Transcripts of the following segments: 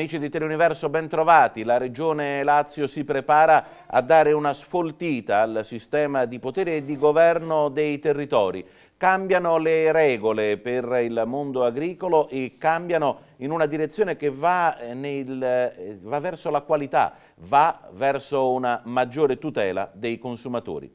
Amici di Teleuniverso, ben trovati. La Regione Lazio si prepara a dare una sfoltita al sistema di potere e di governo dei territori. Cambiano le regole per il mondo agricolo e cambiano in una direzione che va, eh, nel, eh, va verso la qualità, va verso una maggiore tutela dei consumatori.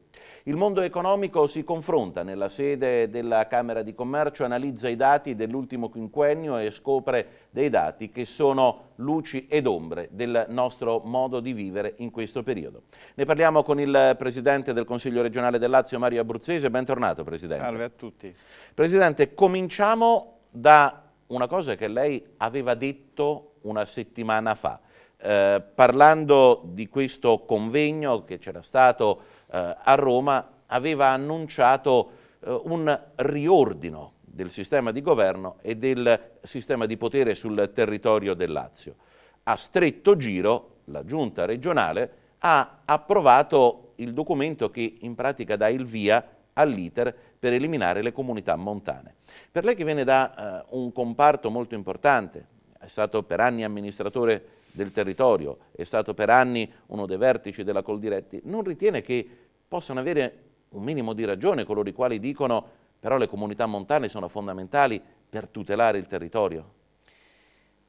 Il mondo economico si confronta nella sede della Camera di Commercio, analizza i dati dell'ultimo quinquennio e scopre dei dati che sono luci ed ombre del nostro modo di vivere in questo periodo. Ne parliamo con il Presidente del Consiglio regionale del Lazio, Mario Abruzzese. Bentornato Presidente. Salve a tutti. Presidente, cominciamo da una cosa che lei aveva detto una settimana fa. Eh, parlando di questo convegno che c'era stato eh, a Roma, aveva annunciato eh, un riordino del sistema di governo e del sistema di potere sul territorio del Lazio. A stretto giro la giunta regionale ha approvato il documento che in pratica dà il via all'iter per eliminare le comunità montane. Per lei che viene da eh, un comparto molto importante, è stato per anni amministratore del territorio, è stato per anni uno dei vertici della Coldiretti, non ritiene che possano avere un minimo di ragione coloro i quali dicono però le comunità montane sono fondamentali per tutelare il territorio?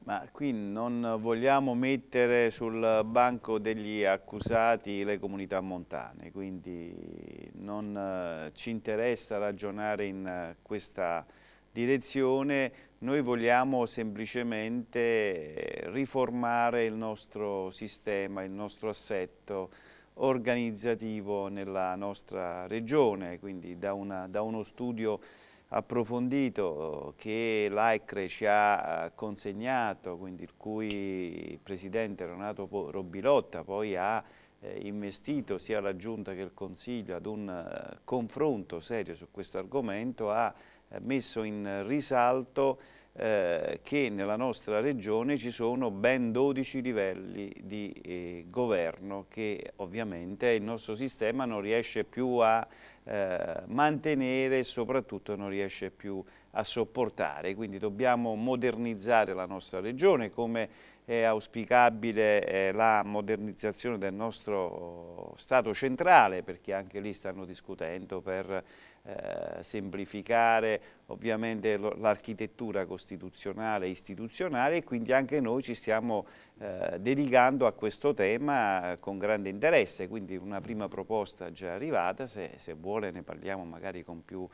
Ma qui non vogliamo mettere sul banco degli accusati le comunità montane, quindi non eh, ci interessa ragionare in eh, questa direzione noi vogliamo semplicemente riformare il nostro sistema, il nostro assetto organizzativo nella nostra regione, quindi da, una, da uno studio approfondito che l'AICRE ci ha consegnato, quindi il cui presidente Renato Robilotta poi ha eh, investito sia la Giunta che il Consiglio ad un eh, confronto serio su questo argomento, ha eh, messo in risalto eh, che nella nostra regione ci sono ben 12 livelli di eh, governo che ovviamente il nostro sistema non riesce più a eh, mantenere e soprattutto non riesce più a sopportare. Quindi dobbiamo modernizzare la nostra regione come è auspicabile la modernizzazione del nostro Stato centrale perché anche lì stanno discutendo per eh, semplificare ovviamente l'architettura costituzionale e istituzionale e quindi anche noi ci stiamo eh, dedicando a questo tema con grande interesse, quindi una prima proposta già arrivata, se, se vuole ne parliamo magari con più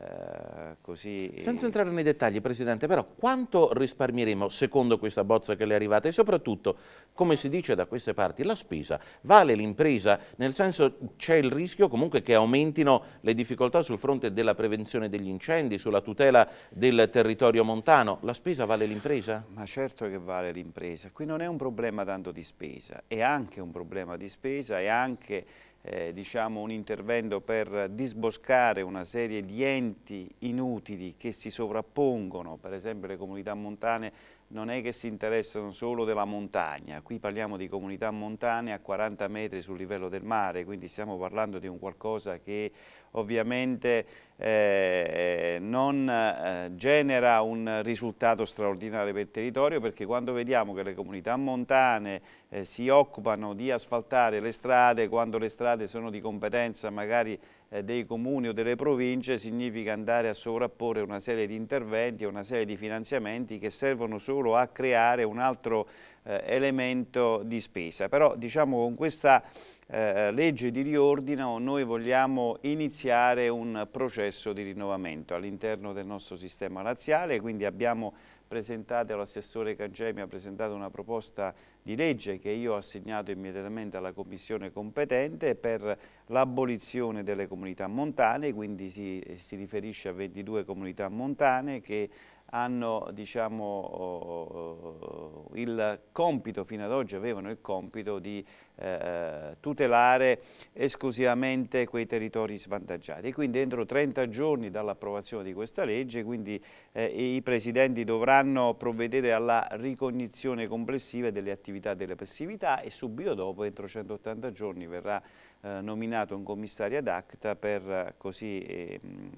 eh, così... Senza entrare nei dettagli Presidente, però quanto risparmieremo secondo questa bozza che le è arrivata e soprattutto, come si dice da queste parti, la spesa vale l'impresa? Nel senso c'è il rischio comunque che aumentino le difficoltà sul fronte della prevenzione degli incendi, sulla tutela del territorio montano. La spesa vale l'impresa? Ma certo che vale l'impresa. Qui non è un problema tanto di spesa, è anche un problema di spesa, è anche eh, diciamo un intervento per disboscare una serie di enti inutili che si sovrappongono, per esempio le comunità montane non è che si interessano solo della montagna, qui parliamo di comunità montane a 40 metri sul livello del mare, quindi stiamo parlando di un qualcosa che ovviamente eh, non eh, genera un risultato straordinario per il territorio perché quando vediamo che le comunità montane eh, si occupano di asfaltare le strade quando le strade sono di competenza magari eh, dei comuni o delle province significa andare a sovrapporre una serie di interventi e una serie di finanziamenti che servono solo a creare un altro eh, elemento di spesa. Però diciamo con questa eh, legge di riordino noi vogliamo iniziare un processo di rinnovamento all'interno del nostro sistema laziale, quindi abbiamo presentato, l'assessore Cangemi ha presentato una proposta di legge che io ho assegnato immediatamente alla commissione competente per l'abolizione delle comunità montane, quindi si, si riferisce a 22 comunità montane che hanno diciamo, oh, oh, oh, il compito, fino ad oggi avevano il compito di eh, tutelare esclusivamente quei territori svantaggiati. E quindi entro 30 giorni dall'approvazione di questa legge, quindi, eh, i presidenti dovranno provvedere alla ricognizione complessiva delle attività delle passività e subito dopo, entro 180 giorni, verrà eh, nominato un commissario ad acta per così ehm,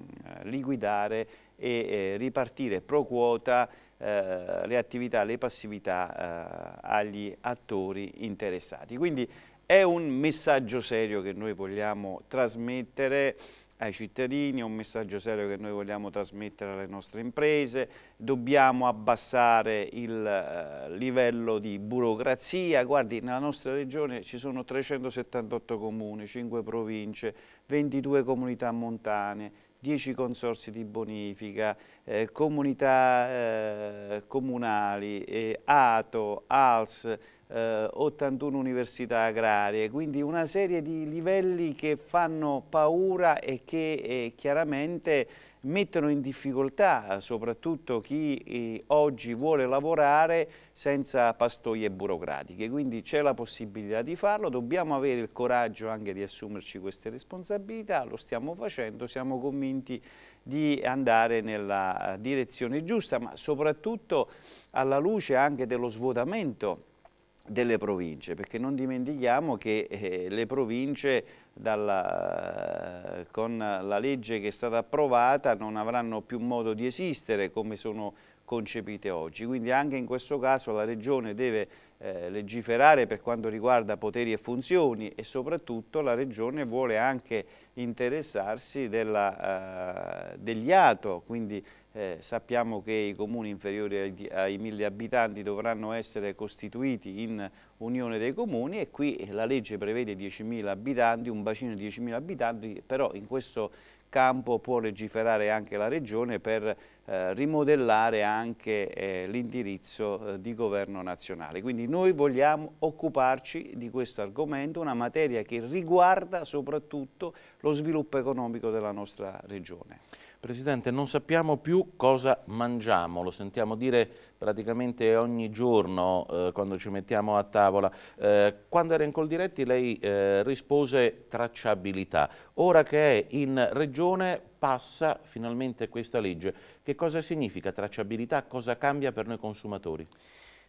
liquidare e eh, ripartire pro quota eh, le attività, le passività eh, agli attori interessati. Quindi è un messaggio serio che noi vogliamo trasmettere ai cittadini, è un messaggio serio che noi vogliamo trasmettere alle nostre imprese, dobbiamo abbassare il eh, livello di burocrazia, guardi nella nostra regione ci sono 378 comuni, 5 province, 22 comunità montane, 10 consorsi di bonifica, eh, comunità eh, comunali, eh, ATO, ALS, eh, 81 università agrarie, quindi una serie di livelli che fanno paura e che eh, chiaramente mettono in difficoltà soprattutto chi eh, oggi vuole lavorare senza pastoie burocratiche, quindi c'è la possibilità di farlo, dobbiamo avere il coraggio anche di assumerci queste responsabilità, lo stiamo facendo, siamo convinti di andare nella eh, direzione giusta, ma soprattutto alla luce anche dello svuotamento delle province, perché non dimentichiamo che eh, le province dalla, con la legge che è stata approvata non avranno più modo di esistere come sono concepite oggi, quindi anche in questo caso la Regione deve eh, legiferare per quanto riguarda poteri e funzioni e soprattutto la Regione vuole anche interessarsi della, eh, degli ATO, quindi eh, sappiamo che i comuni inferiori ai, ai mille abitanti dovranno essere costituiti in unione dei comuni e qui la legge prevede 10.000 abitanti, un bacino di 10.000 abitanti, però in questo campo può legiferare anche la Regione per eh, rimodellare anche eh, l'indirizzo eh, di governo nazionale. Quindi noi vogliamo occuparci di questo argomento, una materia che riguarda soprattutto lo sviluppo economico della nostra Regione. Presidente, non sappiamo più cosa mangiamo, lo sentiamo dire praticamente ogni giorno eh, quando ci mettiamo a tavola. Eh, quando era in Coldiretti lei eh, rispose tracciabilità. Ora che è in Regione passa finalmente questa legge. Che cosa significa tracciabilità? Cosa cambia per noi consumatori?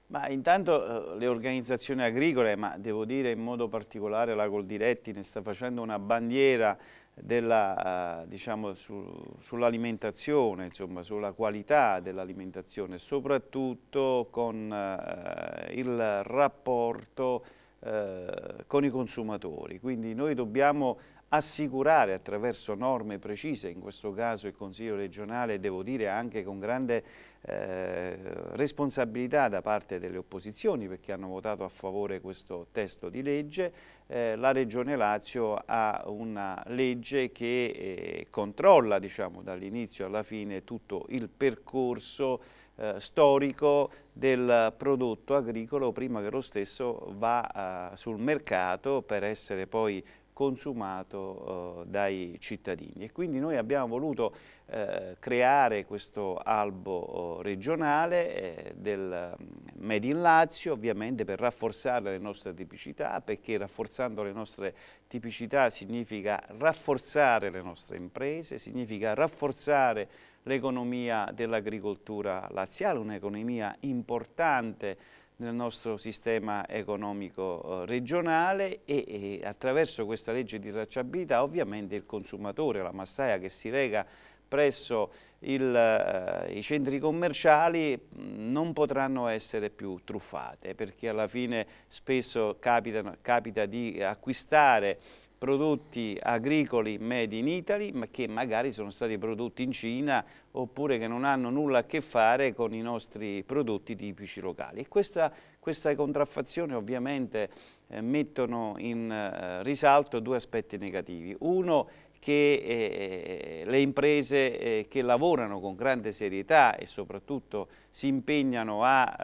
Ma intanto eh, le organizzazioni agricole, ma devo dire in modo particolare la Coldiretti ne sta facendo una bandiera della, eh, diciamo, su, sull'alimentazione, sulla qualità dell'alimentazione, soprattutto con eh, il rapporto eh, con i consumatori. Quindi noi dobbiamo assicurare attraverso norme precise, in questo caso il Consiglio regionale, devo dire anche con grande eh, responsabilità da parte delle opposizioni perché hanno votato a favore questo testo di legge, eh, la Regione Lazio ha una legge che eh, controlla diciamo, dall'inizio alla fine tutto il percorso eh, storico del prodotto agricolo prima che lo stesso va eh, sul mercato per essere poi consumato eh, dai cittadini e quindi noi abbiamo voluto eh, creare questo albo oh, regionale eh, del mm, Made in Lazio ovviamente per rafforzare le nostre tipicità perché rafforzando le nostre tipicità significa rafforzare le nostre imprese, significa rafforzare l'economia dell'agricoltura laziale, un'economia importante nel nostro sistema economico eh, regionale e, e attraverso questa legge di tracciabilità ovviamente il consumatore, la massaia che si rega presso il, eh, i centri commerciali non potranno essere più truffate perché alla fine spesso capita, capita di acquistare prodotti agricoli made in Italy ma che magari sono stati prodotti in Cina oppure che non hanno nulla a che fare con i nostri prodotti tipici locali. E questa, queste contraffazioni ovviamente eh, mettono in eh, risalto due aspetti negativi. Uno che eh, le imprese eh, che lavorano con grande serietà e soprattutto si impegnano a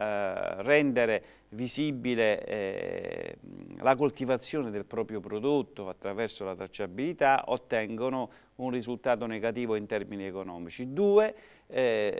eh, rendere visibile eh, la coltivazione del proprio prodotto attraverso la tracciabilità ottengono un risultato negativo in termini economici. Due, eh,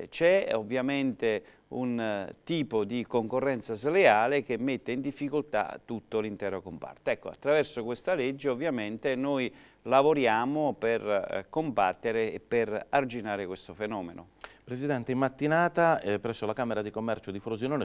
eh, c'è ovviamente un tipo di concorrenza sleale che mette in difficoltà tutto l'intero comparto. Ecco, attraverso questa legge ovviamente noi lavoriamo per eh, combattere e per arginare questo fenomeno. Presidente, in mattinata eh, presso la Camera di Commercio di Frosinone